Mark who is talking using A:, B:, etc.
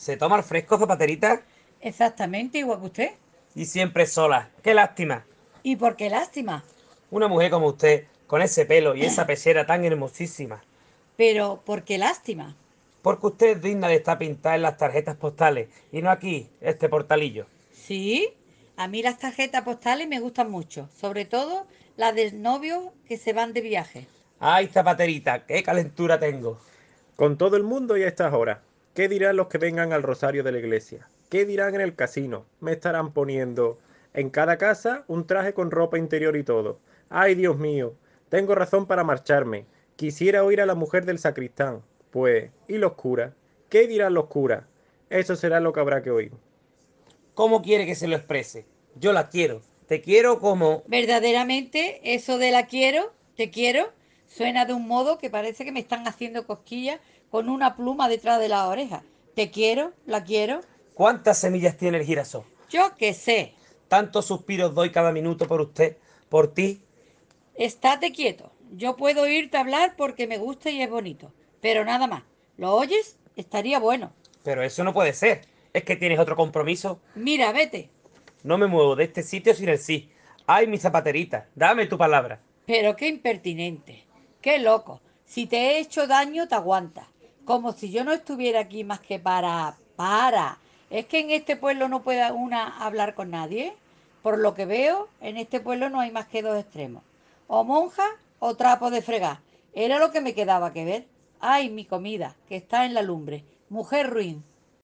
A: se toma el fresco, Zapaterita. Exactamente, igual que usted. Y siempre sola. Qué lástima.
B: ¿Y por qué lástima?
A: Una mujer como usted, con ese pelo y esa pechera tan hermosísima.
B: Pero, ¿por qué lástima?
A: Porque usted es digna de estar pintada en las tarjetas postales y no aquí, este portalillo.
B: Sí, a mí las tarjetas postales me gustan mucho, sobre todo las del novio que se van de viaje.
C: Ay, ah, zapaterita, qué calentura tengo. Con todo el mundo y a estas horas. ¿Qué dirán los que vengan al rosario de la iglesia? ¿Qué dirán en el casino? Me estarán poniendo en cada casa un traje con ropa interior y todo. Ay, Dios mío, tengo razón para marcharme. Quisiera oír a la mujer del sacristán. Pues, ¿y los curas? ¿Qué dirán los curas? Eso será lo que habrá que oír. ¿Cómo quiere que se lo
A: exprese? Yo la quiero. Te quiero como...
B: Verdaderamente, eso de la quiero, te quiero, Suena de un modo que parece que me están haciendo cosquillas con una pluma detrás de la oreja. Te quiero, la quiero.
A: ¿Cuántas semillas tiene el girasol? Yo qué sé. Tantos suspiros doy cada minuto por usted, por ti.
B: Estate quieto. Yo puedo irte a hablar porque me gusta y es bonito. Pero nada más. ¿Lo oyes? Estaría bueno.
A: Pero eso no puede ser. Es que tienes otro compromiso.
B: Mira, vete.
A: No me muevo de este sitio sin el sí. Ay, mi zapaterita, dame tu palabra.
B: Pero qué impertinente. Qué loco. Si te he hecho daño, te aguantas. Como si yo no estuviera aquí más que para, para. Es que en este pueblo no puede una hablar con nadie. Por lo que veo, en este pueblo no hay más que dos extremos. O monja o trapo de fregar. Era lo que me quedaba que ver. Ay, mi comida, que está en la lumbre. Mujer ruin.